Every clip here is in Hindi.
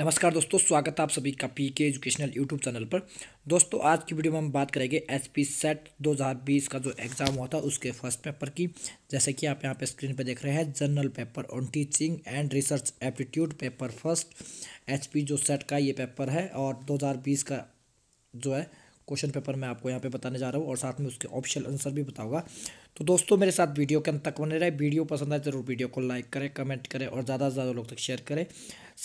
नमस्कार दोस्तों स्वागत है आप सभी का पी के एजुकेशनल यूट्यूब चैनल पर दोस्तों आज की वीडियो में हम बात करेंगे एच पी सेट दो हज़ार बीस का जो एग्ज़ाम हुआ था उसके फर्स्ट पेपर की जैसे कि आप यहाँ पे स्क्रीन पर देख रहे हैं general paper on teaching and research aptitude paper first H P जो सेट का ये पेपर है और दो हज़ार बीस का जो है क्वेश्चन पेपर मैं आपको यहाँ पर बताने जा रहा हूँ और साथ में उसके ऑप्शन आंसर भी बताऊँगा तो दोस्तों मेरे साथ वीडियो के अंत तक बने रहे वीडियो पसंद आए तो जरूर वीडियो को लाइक करें कमेंट करें और ज़्यादा से ज़्यादा लोग तक शेयर करें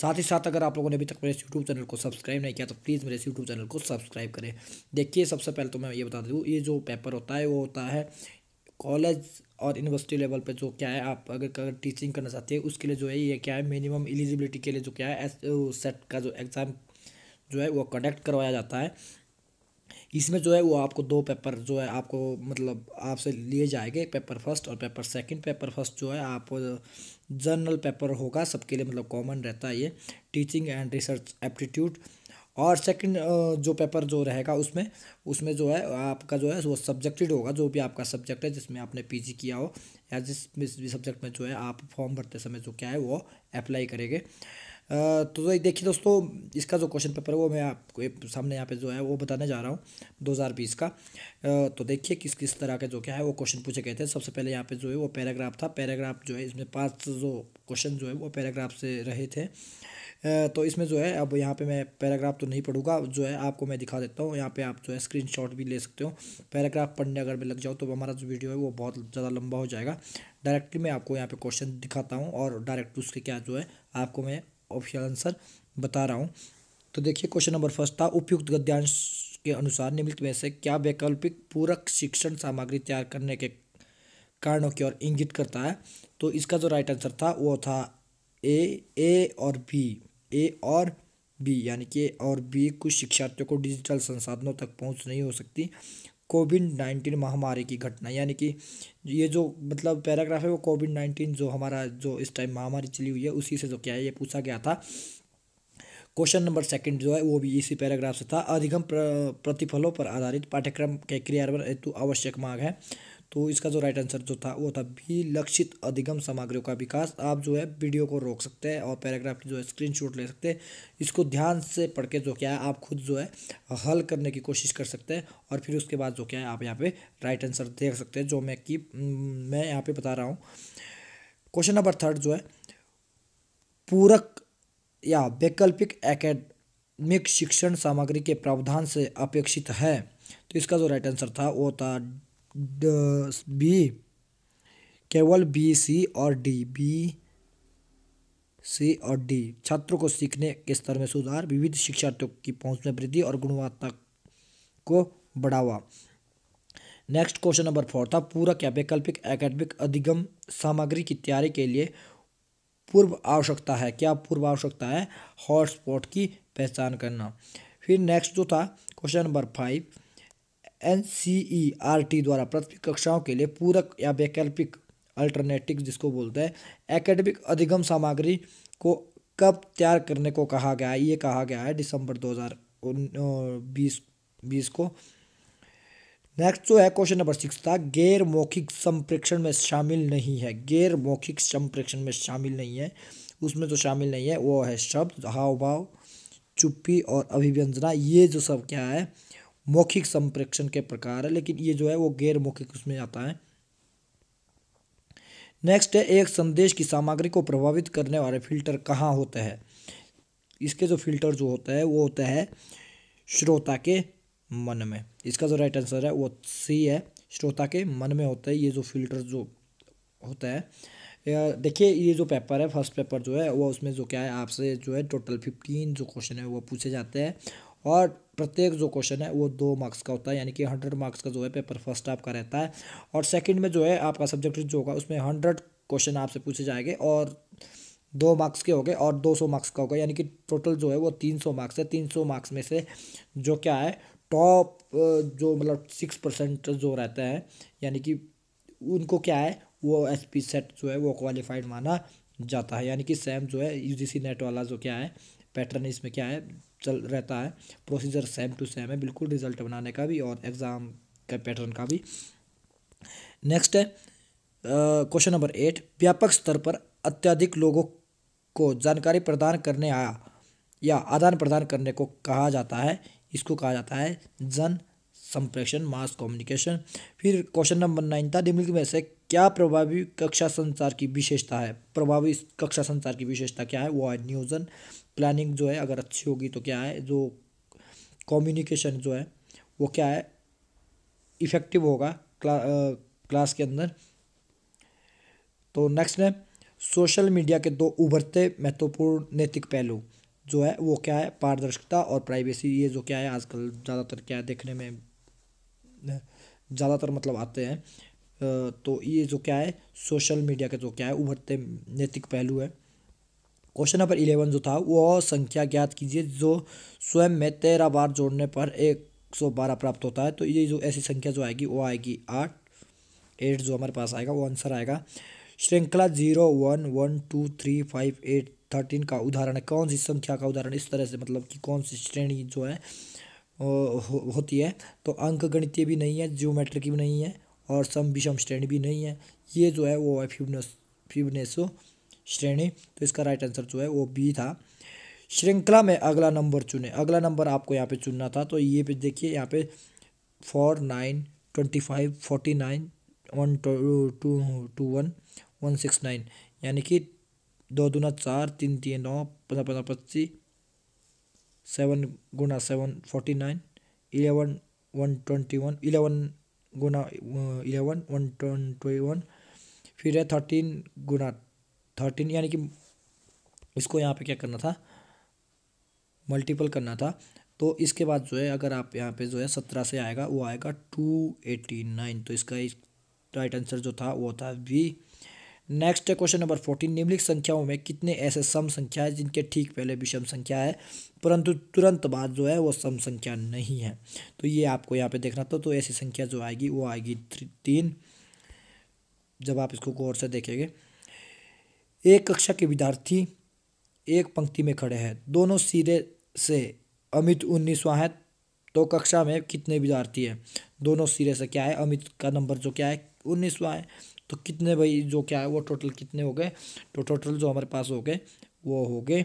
साथ ही साथ अगर आप लोगों ने अभी तक मेरे यूट्यूब चैनल को सब्सक्राइब नहीं किया तो प्लीज़ मेरे यूट्यूब चैनल को सब्सक्राइब करें देखिए सबसे पहले तो मैं ये बता दूँ ये जो पेपर होता है वो होता है कॉलेज और यूनिवर्सिटी लेवल पर जो क्या है आप अगर अगर टीचिंग करना चाहते हैं उसके लिए जो है ये क्या है मिनिमम एलिजिबिलिटी के लिए जो क्या है सेट का जो एग्ज़ाम जो है वो कंडक्ट करवाया जाता है इसमें जो है वो आपको दो पेपर जो है आपको मतलब आपसे लिए जाएंगे पेपर फर्स्ट और पेपर सेकंड पेपर फर्स्ट जो है आप जर्नल पेपर होगा सबके लिए मतलब कॉमन रहता है ये टीचिंग एंड रिसर्च एप्टीट्यूड और सेकंड जो पेपर जो रहेगा उसमें उसमें जो है आपका जो है वो सब्जेक्टेड होगा जो भी आपका सब्जेक्ट है जिसमें आपने पी किया हो या जिस भी सब्जेक्ट में जो है आप फॉर्म भरते समय जो क्या है वो अप्लाई करेंगे तो देखिए दोस्तों इसका जो क्वेश्चन पेपर है वो मैं आपको सामने यहाँ पे जो है वो बताने जा रहा हूँ 2020 का तो देखिए किस किस तरह के जो क्या है वो क्वेश्चन पूछे गए थे सबसे पहले यहाँ पे जो है वो पैराग्राफ था पैराग्राफ जो है इसमें पाँच जो क्वेश्चन जो है वो पैराग्राफ से रहे थे तो इसमें जो है अब यहाँ पे मैं पैराग्राफ तो नहीं पढ़ूंगा जो है आपको मैं दिखा देता हूँ यहाँ पे आप जो है स्क्रीनशॉट भी ले सकते हो पैराग्राफ पढ़ने अगर मैं लग जाऊँ तो हमारा जो वीडियो है वो बहुत ज़्यादा लंबा हो जाएगा डायरेक्टली मैं आपको यहाँ पे क्वेश्चन दिखाता हूँ और डायरेक्ट उसके क्या जो है आपको मैं ऑप्शन आंसर बता रहा हूँ तो देखिए क्वेश्चन नंबर फर्स्ट था उपयुक्त गद्यांश के अनुसार निम्नलिखित में से क्या वैकल्पिक पूरक शिक्षण सामग्री तैयार करने के कारणों की ओर इंगित करता है तो इसका जो राइट आंसर था वो था ए ए और बी ए और बी यानी कि ए और बी कुछ शिक्षार्थियों को डिजिटल संसाधनों तक पहुंच नहीं हो सकती कोविड नाइन्टीन महामारी की घटना यानी कि ये जो मतलब पैराग्राफ है वो कोविड नाइन्टीन जो हमारा जो इस टाइम महामारी चली हुई है उसी से जो क्या है ये पूछा गया था क्वेश्चन नंबर सेकंड जो है वो भी इसी पैराग्राफ से था अधिगम प्रतिफलों पर आधारित पाठ्यक्रम के क्रियान्वयन हेतु आवश्यक मांग है तो इसका जो राइट आंसर जो था वो था भी लक्षित अधिगम सामग्रियों का विकास आप जो है वीडियो को रोक सकते हैं और पैराग्राफ की जो है स्क्रीन ले सकते हैं इसको ध्यान से पढ़ के जो क्या है आप खुद जो है हल करने की कोशिश कर सकते हैं और फिर उसके बाद जो क्या है आप यहाँ पे राइट आंसर देख सकते हैं जो मैं कि मैं यहाँ पे बता रहा हूँ क्वेश्चन नंबर थर्ड जो है पूरक या वैकल्पिक एकेडमिक शिक्षण सामग्री के प्रावधान से अपेक्षित है तो इसका जो राइट आंसर था वो था बी केवल बी सी और डी बी सी और डी छात्रों को सीखने के स्तर में सुधार विविध शिक्षार्थियों की पहुंच में वृद्धि और गुणवत्ता को बढ़ावा नेक्स्ट क्वेश्चन नंबर फोर था पूरक या वैकल्पिक एकेडमिक अधिगम सामग्री की तैयारी के लिए पूर्व आवश्यकता है क्या पूर्व आवश्यकता है हॉटस्पॉट की पहचान करना फिर नेक्स्ट जो था question number five N e द्वारा प्रथमिक कक्षाओं के लिए पूरक या वैकल्पिक अल्टरनेटिव जिसको बोलते हैं एकेडमिक अधिगम सामग्री को कब तैयार करने को कहा गया है ये कहा गया है दिसंबर दो हज़ार बीस बीस को नेक्स्ट जो है क्वेश्चन नंबर सिक्स था गैर मौखिक संप्रेक्षण में शामिल नहीं है गैर मौखिक संप्रेक्षण में शामिल नहीं है उसमें जो शामिल नहीं है वो है शब्द हाव भाव चुप्पी और अभिव्यंजना ये जो सब क्या है मौखिक संप्रेक्षण के प्रकार है लेकिन ये जो है वो गैर मौखिक उसमें आता है नेक्स्ट है एक संदेश की सामग्री को प्रभावित करने वाले फिल्टर कहाँ होते हैं इसके जो फिल्टर जो होता है वो होता है श्रोता के मन में इसका जो राइट आंसर है वो सी है श्रोता के मन में होता है ये जो फिल्टर जो होता है देखिए ये जो पेपर है फर्स्ट पेपर जो है वो उसमें जो क्या है आपसे जो है टोटल फिफ्टीन जो क्वेश्चन है वो पूछे जाते हैं और प्रत्येक जो क्वेश्चन है वो दो मार्क्स का होता है यानी कि हंड्रेड मार्क्स का जो है पेपर फर्स्ट आपका रहता है और सेकंड में जो है आपका सब्जेक्ट जो होगा उसमें हंड्रेड क्वेश्चन आपसे पूछे जाएंगे और दो मार्क्स के हो गए और दो सौ मार्क्स का होगा यानी कि टोटल जो है वो तीन सौ मार्क्स है तीन सौ मार्क्स में से जो क्या है टॉप जो मतलब सिक्स परसेंट जो रहते हैं यानी कि उनको क्या है वो एस पी सेट जो है वो क्वालिफाइड माना जाता है यानी कि सेम जो है यू जी सी नेट वाला जो क्या है पैटर्न इसमें क्या है चल रहता है प्रोसीजर सेम टू सेम है बिल्कुल रिजल्ट बनाने का भी और एग्ज़ाम का पैटर्न का भी नेक्स्ट है क्वेश्चन नंबर एट व्यापक स्तर पर अत्यधिक लोगों को जानकारी प्रदान करने आया या आदान प्रदान करने को कहा जाता है इसको कहा जाता है जन संप्रेषण मास कम्युनिकेशन फिर क्वेश्चन नंबर नाइन था निम्नलिखित में से क्या प्रभावी कक्षा संचार की विशेषता है प्रभावी कक्षा संचार की विशेषता क्या है वो है न्यूजन प्लानिंग जो है अगर अच्छी होगी तो क्या है जो कम्युनिकेशन जो है वो क्या है इफ़ेक्टिव होगा क्ला, क्लास के अंदर तो नेक्स्ट है सोशल मीडिया के दो उभरते महत्वपूर्ण नैतिक पहलू जो है वो क्या है पारदर्शिता और प्राइवेसी ये जो क्या है आजकल ज़्यादातर क्या है देखने में ज़्यादातर मतलब आते हैं तो ये जो क्या है सोशल मीडिया के जो क्या है उभरते नैतिक पहलू है क्वेश्चन नंबर इलेवन जो था वो संख्या ज्ञात कीजिए जो स्वयं में तेरह बार जोड़ने पर एक सौ बारह प्राप्त होता है तो ये जो ऐसी संख्या जो आएगी वो आएगी आठ एट जो हमारे पास आएगा वो आंसर आएगा श्रृंखला zero one one two three five eight thirteen का उदाहरण है कौन सी संख्या का उदाहरण इस तरह से मतलब कि कौन सी श्रेणी जो है हो, होती है तो अंक गणितीय भी नहीं है ज्योमेट्रिक भी नहीं है और सम विषम श्रेणी भी नहीं है ये जो है वो है फिवनेस फिबनेसो श्रेणी तो इसका राइट आंसर जो है वो बी था श्रृंखला में अगला नंबर चुने अगला नंबर आपको यहाँ पे चुनना था तो ये पे देखिए यहाँ पे four nine twenty five forty nine one two two one one six nine यानी कि दो दूना चार तीन तीन नौ पंद्रह पंद्रह पच्चीस सेवन गुना seven forty nine eleven one twenty one eleven गुना इलेवन वन ट्वेंटी वन फिर है थर्टीन गुना थर्टीन यानी कि इसको यहाँ पे क्या करना था मल्टीपल करना था तो इसके बाद जो है अगर आप यहाँ पे जो है सत्रह से आएगा वो आएगा टू एटी नाइन तो इसका इस राइट आंसर जो था वो था वी नेक्स्ट है क्वेश्चन नंबर फोर्टीन निम्नलिखित संख्याओं में कितने ऐसे सम संख्या है जिनके ठीक पहले विषम संख्या है परंतु तुरंत बाद जो है वो सम संख्या नहीं है तो ये आपको यहाँ पे देखना था तो ऐसी संख्या जो आएगी वो आएगी थ्री तीन जब आप इसको गौर से देखेंगे एक कक्षा के विद्यार्थी एक पंक्ति में खड़े हैं दोनों सिरे से अमित उन्नीसवा है तो कक्षा में कितने विद्यार्थी हैं दोनों सिरे से क्या है अमित का नंबर जो क्या है उन्नीसवा है तो कितने भाई जो क्या है वो टोटल कितने हो गए तो टोटल जो हमारे पास हो गए वो हो गए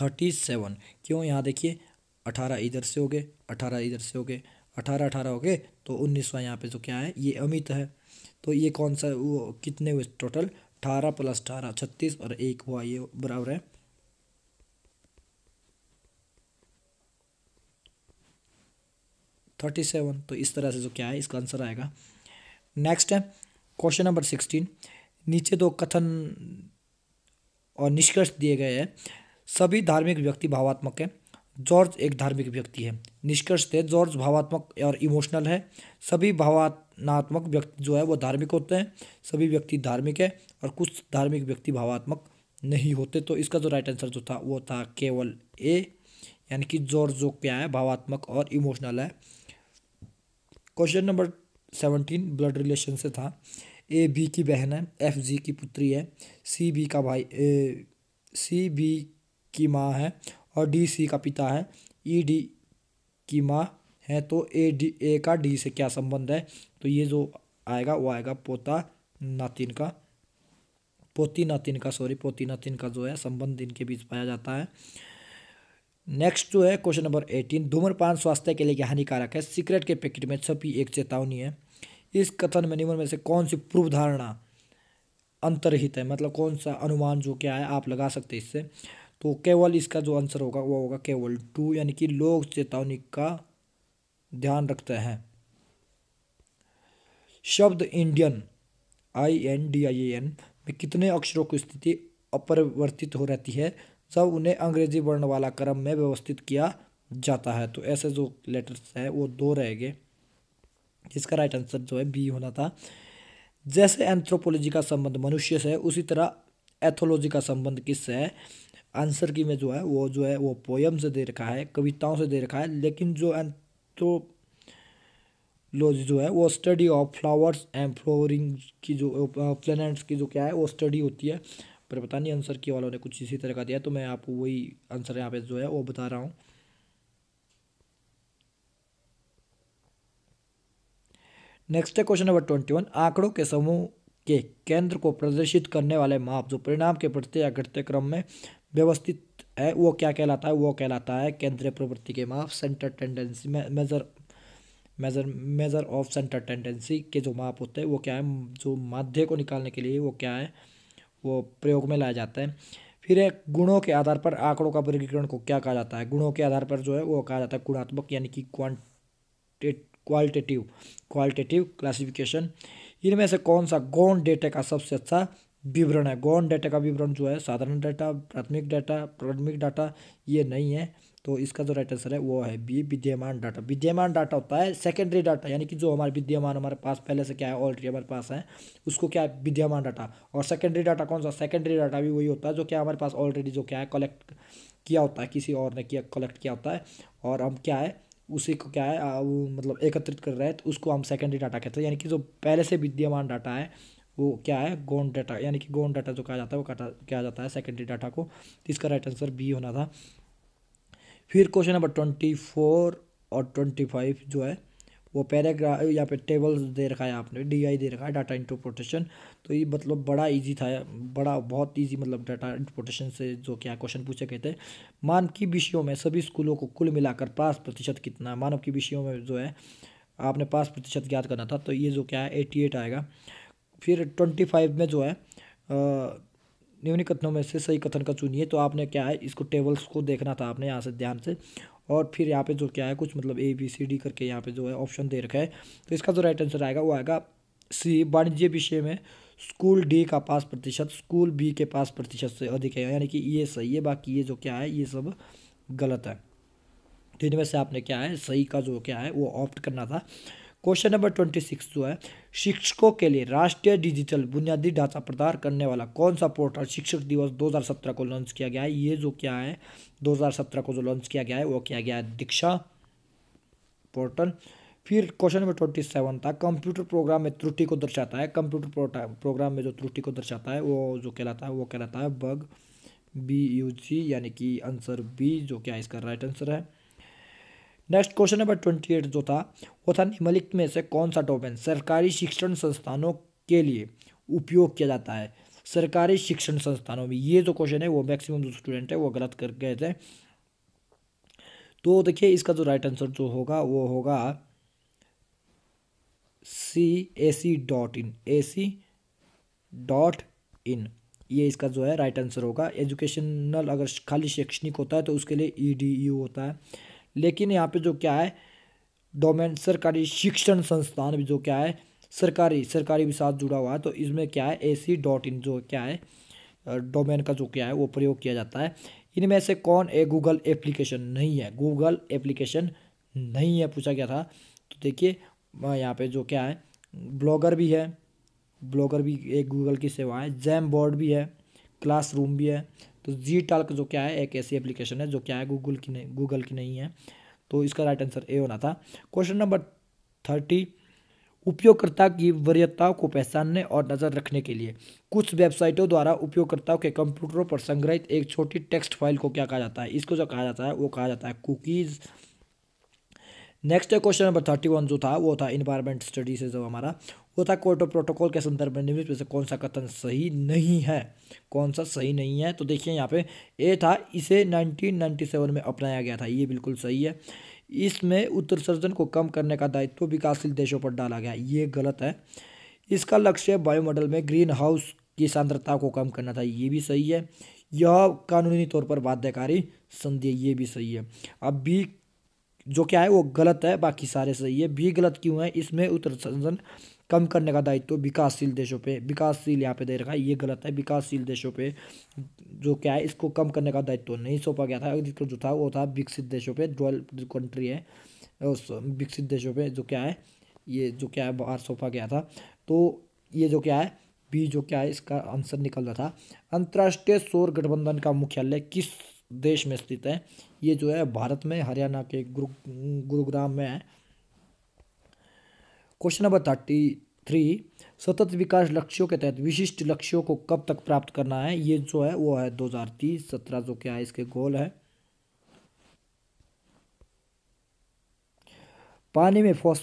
थर्टी सेवन क्यों यहाँ देखिए अठारह इधर से हो गए अठारह इधर से हो गए अठारह अठारह हो गए तो उन्नीसवा यहाँ पे जो क्या है ये अमित है तो ये कौन सा वो कितने हुए टोटल अठारह प्लस अठारह छत्तीस और एक हुआ ये बराबर है थर्टी सेवन तो इस तरह से जो क्या है इसका आंसर आएगा नेक्स्ट है क्वेश्चन नंबर सिक्सटीन नीचे दो कथन और निष्कर्ष दिए गए हैं सभी धार्मिक व्यक्ति भावात्मक है जॉर्ज एक धार्मिक व्यक्ति है निष्कर्ष थे जॉर्ज भावात्मक और इमोशनल है सभी भावात्मक भावनात्मक व्यक्ति जो है वो धार्मिक होते हैं सभी व्यक्ति धार्मिक है और कुछ धार्मिक व्यक्ति भावात्मक नहीं होते तो इसका जो राइट आंसर जो था वो था केवल ए यानी कि जोर जो क्या है भावात्मक और इमोशनल है question number seventeen blood relation से था ए बी की बहन है एफ जी की पुत्री है सी बी का भाई ए, सी बी की माँ है और डी सी का पिता है ई डी की माँ है तो ए डी ए का डी से क्या संबंध है तो ये जो आएगा वो आएगा पोता नातिन का पोती नातिन का सॉरी पोती नातिन का जो है संबंध इनके बीच पाया जाता है नेक्स्ट जो है क्वेश्चन नंबर एटीन धूम्रपान स्वास्थ्य के लिए हानिकारक है सिगरेट के पैकेट में छपी एक चेतावनी है इस कथन में निम्न में से कौन सी पूर्व धारणा अंतरहित है मतलब कौन सा अनुमान जो क्या है आप लगा सकते इससे तो केवल इसका जो आंसर होगा वो होगा केवल टू यानी कि लोग चेतावनी का ध्यान रखते हैं शब्द Indian I N D I N में कितने अक्षरों की स्थिति अपरिवर्तित हो रहती है जब उन्हें अंग्रेजी वाला क्रम में व्यवस्थित किया जाता है तो ऐसे जो लेटर्स हैं वो दो रहेंगे जिसका राइट आंसर जो है बी होना था जैसे एंथ्रोपोलॉजी का संबंध मनुष्य से है उसी तरह एथोलॉजी का संबंध किससे है आंसर की में जो है वो जो है वो पोयम से दे रखा है कविताओं से दे रखा है लेकिन जो एंथ तो लॉज जो है वो study of flowers and flowering की जो प्लैनेट्स uh, की जो क्या है वो स्टडी होती है पर पता नहीं आंसर की वालों ने कुछ इसी तरह का दिया तो मैं आपको वही आंसर यहाँ पे जो है वो बता रहा हूँ नेक्स्ट है क्वेश्चन नंबर ट्वेंटी वन आंकड़ों के समूह के केंद्र को प्रदर्शित करने वाले माप जो परिणाम के प्रत्येक या घटते क्रम में व्यवस्थित है वो क्या कहलाता है वो कहलाता है केंद्रीय प्रवृत्ति के माप centre tendency measure measure measure of centre tendency के जो माप होते हैं वो क्या है जो माध्य को निकालने के लिए वो क्या है वो प्रयोग में लाया जाता है फिर एक गुणों के आधार पर आंकड़ों का वर्गीकरण को क्या कहा जाता है गुणों के आधार पर जो है वो कहा जाता है गुणात्मक यानी कि क्वालिटेटिव क्वालिटेटिव क्लासिफिकेशन इनमें से कौन सा गौन डेटा का सबसे अच्छा विवरण है गौन डाटा का विवरण जो है साधारण डाटा प्राथमिक डाटा प्रारंभिक डाटा ये नहीं है तो इसका जो राइट आंसर है वो है बी विद्यमान डाटा विद्यमान डाटा होता है सेकेंडरी डाटा यानी कि जो हमारे विद्यमान हमारे पास पहले से क्या है ऑलरेडी हमारे पास है उसको क्या है विद्यमान डाटा और सेकेंडरी डाटा कौन सा सेकेंडरी डाटा भी वही होता है जो क्या हमारे पास ऑलरेडी जो क्या है कलेक्ट किया होता है किसी और ने किया कलेक्ट किया होता है और हम क्या है उसी को क्या है मतलब एकत्रित कर रहे हैं तो उसको हम सेकेंडरी डाटा कहते हैं यानी कि जो पहले से विद्यमान डाटा है वो क्या है गोन डाटा यानी कि गोन डाटा जो कहा जाता है वो काटा क्या जाता है सेकेंडरी डाटा को तो इसका राइट आंसर बी होना था फिर क्वेश्चन नंबर ट्वेंटी फोर और ट्वेंटी फाइव जो है वो पैराग्राफ या पे टेबल दे रखा है आपने डीआई दे रखा है डाटा इंटरप्रोटेशन तो ये मतलब बड़ा इजी था बड़ा बहुत इजी मतलब डाटा इंटरप्रोटेशन से जो क्या क्वेश्चन पूछे गए थे मानव की विषयों में सभी स्कूलों को कुल मिलाकर पाँच प्रतिशत कितना मानव की विषयों में जो है आपने पाँच प्रतिशत ज्ञात करना था तो ये जो क्या है एटी एट आएगा फिर ट्वेंटी फाइव में जो है निम्न कथनों में से सही कथन का चुनिए तो आपने क्या है इसको टेबल्स को देखना था आपने यहाँ से ध्यान से और फिर यहाँ पे जो क्या है कुछ मतलब ए बी सी डी करके यहाँ पे जो है ऑप्शन दे रखा है तो इसका जो राइट आंसर आएगा वो आएगा सी वाणिज्य विषय में स्कूल डी का पाँच प्रतिशत स्कूल बी के पाँच प्रतिशत से अधिक है यानी कि ये सही है बाकी ये जो क्या है ये सब गलत है तो इनमें से आपने क्या है सही का जो क्या है वो ऑप्ट करना था क्वेश्चन नंबर ट्वेंटी सिक्स जो है शिक्षकों के लिए राष्ट्रीय डिजिटल बुनियादी ढांचा प्रदान करने वाला कौन सा पोर्टल शिक्षक दिवस 2017 को लॉन्च किया गया है ये जो क्या है 2017 को जो लॉन्च किया गया है वो किया गया है दीक्षा पोर्टल फिर क्वेश्चन नंबर ट्वेंटी सेवन था कंप्यूटर प्रोग्राम में त्रुटि को दर्शाता है कंप्यूटर प्रोग्राम में जो त्रुटि को दर्शाता है वो जो कहलाता है वो कहलाता है बग बी यू जी यानी कि आंसर बी जो क्या इसका राइट आंसर है next question number twenty eight जो था वो था निम्नलिखित में से कौन सा डोमेन सरकारी शिक्षण संस्थानों के लिए उपयोग किया जाता है सरकारी शिक्षण संस्थानों में ये जो क्वेश्चन है वो मैक्सिमम जो स्टूडेंट है वो गलत कर गए थे तो देखिए इसका जो राइट आंसर जो होगा वो होगा सी ए C dot in A C dot in ये इसका जो है राइट आंसर होगा एजुकेशनल अगर खाली शैक्षणिक होता है तो उसके लिए ई डी यू होता है लेकिन यहाँ पे जो क्या है डोमेन सरकारी शिक्षण संस्थान भी जो क्या है सरकारी सरकारी भी साथ जुड़ा हुआ है तो इसमें क्या है ए सी डॉट इन जो क्या है डोमेन का जो क्या है वो प्रयोग किया जाता है इनमें से कौन ए गूगल एप्लीकेशन नहीं है गूगल एप्लीकेशन नहीं है पूछा गया था तो देखिए यहाँ पे जो क्या है ब्लॉगर भी है ब्लॉगर भी एक गूगल की सेवा है जैम बोर्ड भी है क्लासरूम भी है तो जी टॉल्क जो क्या है एक ऐसी एप्लीकेशन है जो क्या है गूगल की नहीं गूगल की नहीं है तो इसका राइट आंसर ए होना था क्वेश्चन नंबर थर्टी उपयोगकर्ता की वरीयताओं को पहचानने और नज़र रखने के लिए कुछ वेबसाइटों द्वारा उपयोगकर्ताओं के कंप्यूटरों पर संग्रहित एक छोटी टेक्स्ट फाइल को क्या कहा जाता है इसको जो कहा जाता है वो कहा जाता है cookies next question number thirty one जो था वो था इन्वायरमेंट स्टडी से जो हमारा वो था कोर्ट ऑफ प्रोटोकॉल के संदर्भ में निम्नलिखित में से कौन सा कथन सही नहीं है कौन सा सही नहीं है तो देखिए यहाँ पे ए था इसे 1997 में अपनाया गया था ये बिल्कुल सही है इसमें उत्सर्जन को कम करने का दायित्व विकासशील देशों पर डाला गया ये गलत है इसका लक्ष्य वायुमंडल में ग्रीन हाउस की सांद्रता को कम करना था ये भी सही है यह कानूनी तौर पर बाध्यकारी संधि ये भी सही है अब बी जो क्या है वो गलत है बाकी सारे सही है बी गलत क्यों है इसमें संसन कम करने का दायित्व तो विकासशील देशों पे विकासशील यहाँ पे दे रखा है ये गलत है विकासशील देशों पे जो क्या है इसको कम करने का दायित्व तो नहीं सौंपा गया था जिसको जो था वो था विकसित देशों पे डोल कंट्री है विकसित देशों पे जो क्या है ये जो क्या है बाहर सौंपा गया था तो ये जो क्या है बी जो क्या है इसका आंसर निकल रहा था अंतर्राष्ट्रीय सौर गठबंधन का मुख्यालय किस देश में स्थित है ये जो है भारत में हरियाणा के गुरु गुरुग्राम में है क्वेश्चन नंबर थर्टी थ्री सतत विकास लक्ष्यों के तहत विशिष्ट लक्ष्यों को कब तक प्राप्त करना है ये जो है वो है दो हज़ार तीस सत्रह जो क्या है इसके गोल है पानी में फॉस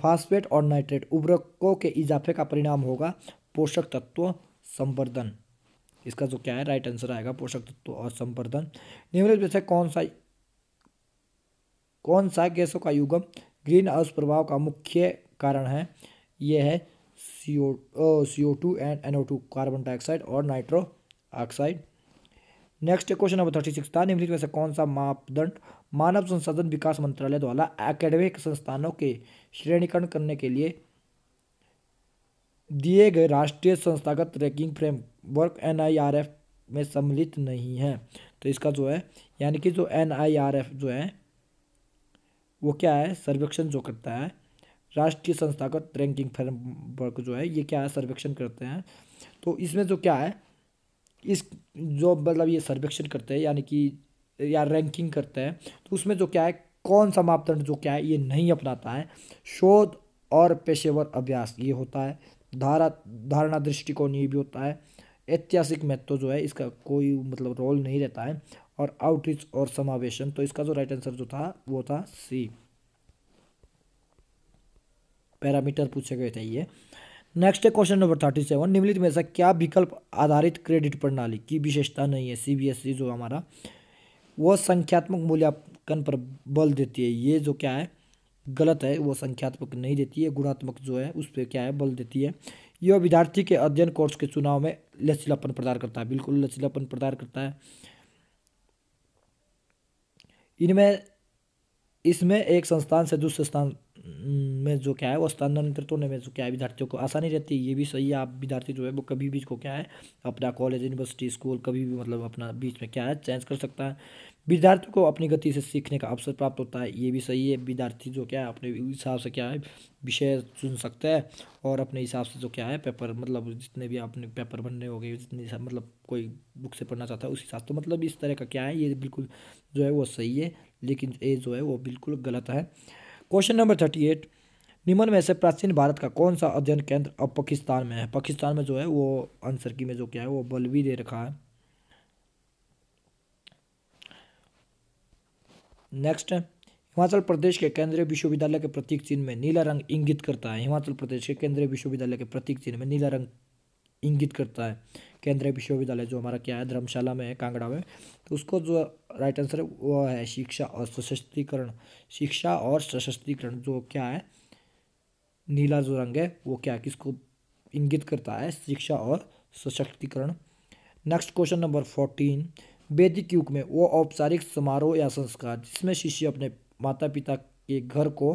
फास्फेट और नाइट्रेट उर्वरकों के इजाफे का परिणाम होगा पोषक तत्व संवर्धन इसका जो क्या है राइट आंसर आएगा पोषक तत्व तो और असंपर्धन निम्नलिखित में से कौन सा कौन सा गैसों का युगम ग्रीन हाउस प्रभाव का मुख्य कारण है यह है CO CO two and NO two carbon dioxide और nitro oxide next question number thirty six था निम्नलिखित में से कौन सा मापदंड मानव संसाधन विकास मंत्रालय द्वारा एकेडमिक संस्थानों के श्रेणीकरण करने के लिए दिए गए राष्ट्रीय संस्थागत ट्रैकिंग फ्रेमवर्क एन में सम्मिलित नहीं है तो इसका जो है यानी कि जो एन जो है वो क्या है सर्वेक्षण जो करता है राष्ट्रीय संस्थागत रैंकिंग फ्रेमवर्क जो है ये क्या है सर्वेक्षण करते हैं तो इसमें जो क्या है इस जो मतलब ये सर्वेक्षण करते हैं यानी कि या रैंकिंग करते हैं तो उसमें जो क्या है कौन सा मापदंड जो क्या है ये नहीं अपनाता है शोध और पेशेवर अभ्यास ये होता है धारा धारणा दृष्टिकोण ये भी होता है ऐतिहासिक महत्व जो है इसका कोई मतलब रोल नहीं रहता है और आउटरीच और समावेशन तो इसका जो राइट आंसर जो था वो था सी पैरामीटर पूछे गए थे ये नेक्स्ट है क्वेश्चन नंबर थर्टी सेवन निम्नलिखित में से क्या विकल्प आधारित क्रेडिट प्रणाली की विशेषता नहीं है सीबीएसई e जो हमारा वो संख्यात्मक मूल्यांकन पर बल देती है ये जो क्या है गलत है वो संख्यात्मक नहीं देती है गुणात्मक जो है उस पर क्या है बल देती है यह विद्यार्थी के अध्ययन कोर्स के चुनाव में लचीलापन प्रदान करता है बिल्कुल लचीलापन प्रदान करता है इनमें इसमें एक संस्थान से दूसरे स्थान में हम्म, जो क्या है वो स्थानांतरित होने में जो क्या है विद्यार्थियों को आसानी रहती है ये भी सही है आप विद्यार्थी जो है वो कभी भी को क्या है अपना कॉलेज यूनिवर्सिटी स्कूल कभी भी मतलब अपना बीच में क्या है चेंज कर सकता है विद्यार्थियों को अपनी गति से सीखने का अवसर प्राप्त होता है ये भी सही है विद्यार्थी जो क्या है अपने हिसाब से क्या है विषय चुन सकते हैं और अपने हिसाब से जो क्या है पेपर मतलब जितने भी आपने पेपर भरने हो गए जितने मतलब कोई बुक से पढ़ना चाहता है उस हिसाब से मतलब इस तरह का क्या है ये बिल्कुल जो है वो सही है लेकिन ये जो है वो बिल्कुल गलत है क्वेश्चन नंबर थर्टी एट निम्न में से प्राचीन भारत का कौन सा अध्ययन केंद्र अब पाकिस्तान में है पाकिस्तान में जो है वो आंसर की में जो क्या है वो बलवी दे रखा है नेक्स्ट हिमाचल प्रदेश के केंद्रीय विश्वविद्यालय के प्रतीक चिन्ह में नीला रंग इंगित करता है हिमाचल प्रदेश के केंद्रीय विश्वविद्यालय के प्रतीक चिन्ह में नीला रंग इंगित करता है केंद्रीय विश्वविद्यालय जो हमारा क्या है धर्मशाला में है कांगड़ा में तो उसको जो राइट आंसर है वो है शिक्षा और सशक्तिकरण शिक्षा और सशक्तिकरण जो क्या है नीला जो रंग है वो क्या है किसको इंगित करता है शिक्षा और सशक्तिकरण नेक्स्ट क्वेश्चन नंबर फोर्टीन वैदिक युग में वो औपचारिक समारोह या संस्कार जिसमें शिष्य अपने माता पिता के घर को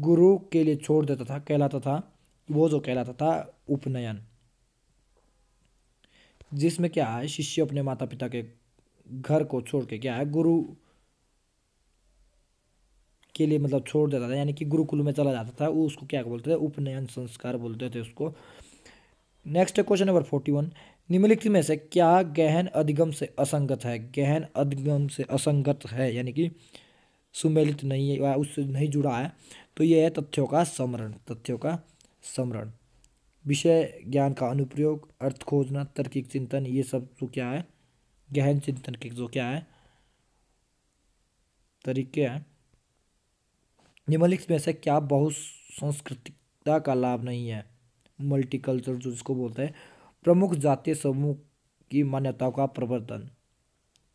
गुरु के लिए छोड़ देता था कहलाता था वो जो कहलाता था उपनयन जिसमें क्या है शिष्य अपने माता पिता के घर को छोड़ के क्या है गुरु के लिए मतलब छोड़ देता था यानी कि गुरुकुल में चला जाता था वो उसको क्या बोलते थे उपनयन संस्कार बोलते थे उसको नेक्स्ट है क्वेश्चन नंबर फोर्टी वन निम्नलिखित में से क्या गहन अधिगम से असंगत है गहन अधिगम से असंगत है यानी कि सुमेलित नहीं है उससे नहीं जुड़ा है तो यह है तथ्यों का समरण तथ्यों का समरण विषय ज्ञान का अनुप्रयोग अर्थ खोजना तर्किक चिंतन ये सब जो तो क्या है गहन चिंतन के जो क्या है तरीके हैं निम्नलिखित में से क्या बहुत संस्कृतिकता का लाभ नहीं है मल्टी कल्चर जो जिसको बोलते हैं प्रमुख जातीय समूह की मान्यताओं का प्रवर्तन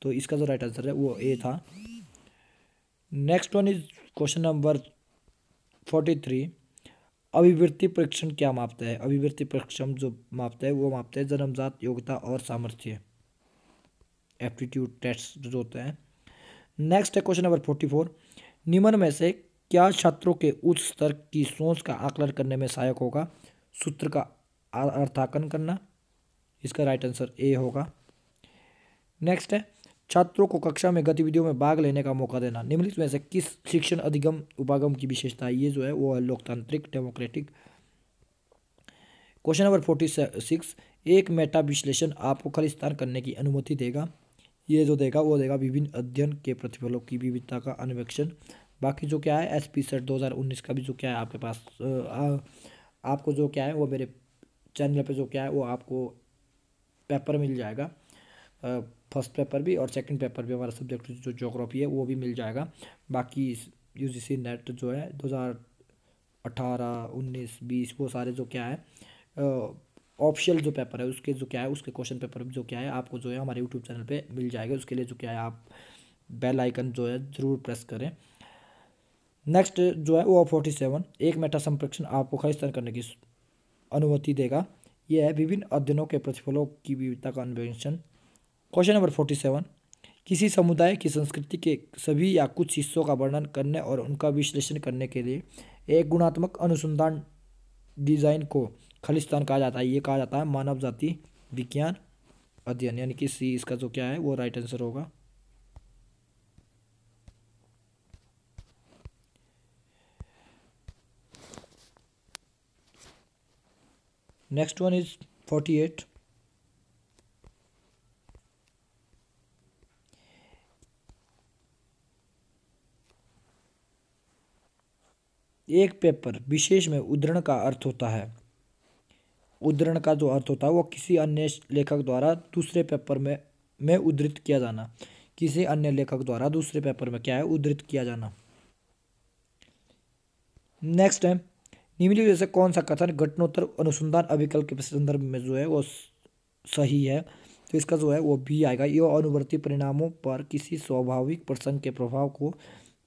तो इसका जो राइट आंसर है वो ए था next one is question number forty three अभिवृत्ति परीक्षण क्या मापता है अभिवृत्ति परीक्षण जो मापता है वो मापता है जन्मजात योग्यता और सामर्थ्य एप्टीट्यूड टेस्ट जो होता है नेक्स्ट है क्वेश्चन नंबर फोर्टी फोर निम्न में से क्या छात्रों के उच्च स्तर की सोच का आकलन करने में सहायक होगा सूत्र का अर्थाकन करना इसका राइट आंसर ए होगा नेक्स्ट है छात्रों को कक्षा में गतिविधियों में भाग लेने का मौका देना निम्नलिखित में से किस शिक्षण अधिगम उपागम की विशेषता ये जो है वो है लोकतांत्रिक democratic question number forty six एक मेटा विश्लेषण आपको खलिस्तान करने की अनुमति देगा ये जो देगा वो देगा विभिन्न अध्ययन के प्रतिफलों की विविधता का अन्वेक्षण बाकी जो क्या है एस पी सेट दो का भी जो क्या है आपके पास आ, आपको जो क्या है वो मेरे चैनल पर जो क्या है वो आपको पेपर मिल जाएगा फर्स्ट पेपर भी और सेकंड पेपर भी हमारा सब्जेक्ट जो जोग्राफी है वो भी मिल जाएगा बाकी यू जी सी नेट जो है दो हज़ार अठारह उन्नीस बीस वो सारे जो क्या है ऑप्शियल जो पेपर है उसके जो क्या है उसके क्वेश्चन पेपर जो क्या है आपको जो है हमारे यूट्यूब चैनल पर मिल जाएगा उसके लिए जो क्या है आप बेल आइकन जो है ज़रूर प्रेस करें नेक्स्ट जो है वो फोर्टी सेवन एक मेटा संप्रेक्षण आपको खरीद करने की अनुमति देगा यह है विभिन्न अध्ययनों के प्रतिफलों की विविधता का अन्वेषण क्वेश्चन नंबर फोर्टी सेवन किसी समुदाय की संस्कृति के सभी या कुछ हिस्सों का वर्णन करने और उनका विश्लेषण करने के लिए एक गुणात्मक अनुसंधान डिजाइन को खालिस्तान कहा जाता है ये कहा जाता है मानव जाति विज्ञान अध्ययन यानी कि सी इसका जो क्या है वो राइट आंसर होगा next one is forty eight एक पेपर विशेष में उदरण का अर्थ होता है उदरण का जो अर्थ होता है वो किसी अन्य लेखक द्वारा दूसरे पेपर में में उद्धृत किया जाना किसी अन्य लेखक द्वारा दूसरे पेपर में क्या है उद्धृत किया जाना नेक्स्ट है निम्नलिखित जैसे कौन सा कथन घटनोत्तर अनुसंधान अभिकल्प के संदर्भ में जो है वो सही है तो इसका जो है वो भी आएगा यह अनुवर्ती परिणामों पर किसी स्वाभाविक प्रसंग के प्रभाव को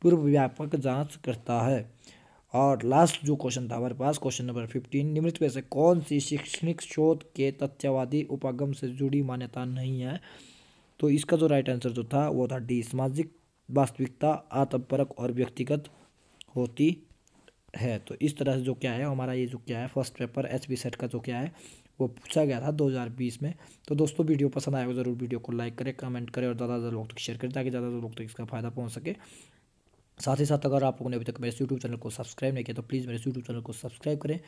पूर्व व्यापक जांच करता है और लास्ट जो क्वेश्चन था हमारे पास क्वेश्चन नंबर फिफ्टीन निम्नलिखित में से कौन सी शैक्षणिक शोध के तथ्यवादी उपागम से जुड़ी मान्यता नहीं है तो इसका जो राइट आंसर जो था वो था डी सामाजिक वास्तविकता आत्मपरक और व्यक्तिगत होती है तो इस तरह से जो क्या है हमारा ये जो क्या है first paper H B SET का जो क्या है वो पूछा गया था 2020 में तो दोस्तों वीडियो पसंद आएगा ज़रूर वीडियो को लाइक करें कमेंट करें और ज़्यादा से ज़्यादा लोग तक शेयर करें ताकि ज़्यादा से लोग तक इसका फ़ायदा पहुँच सके साथ ही साथ अगर आप लोगों ने अभी तक मेरे यूट्यूब चैनल को सब्सक्राइब नहीं किया तो प्लीज़ मेरे यूट्यूब चैनल को सब्सक्राइब करें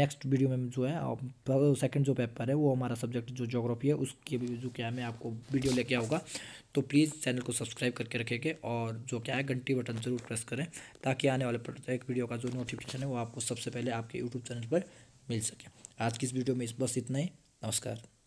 नेक्स्ट वीडियो में जो है सेकंड जो पेपर है वो हमारा सब्जेक्ट जो जोग्राफी है उसके भी जो क्या है मैं आपको वीडियो लेके आऊँगा तो प्लीज़ चैनल को सब्सक्राइब करके रखेंगे और जो क्या है घंटी बटन ज़रूर प्रेस करें ताकि आने वाले प्रत्येक वीडियो का जो नोटिफिकेशन है वो आपको सबसे पहले आपके यूट्यूब चैनल पर मिल सके आज की इस वीडियो में बस इतना ही नमस्कार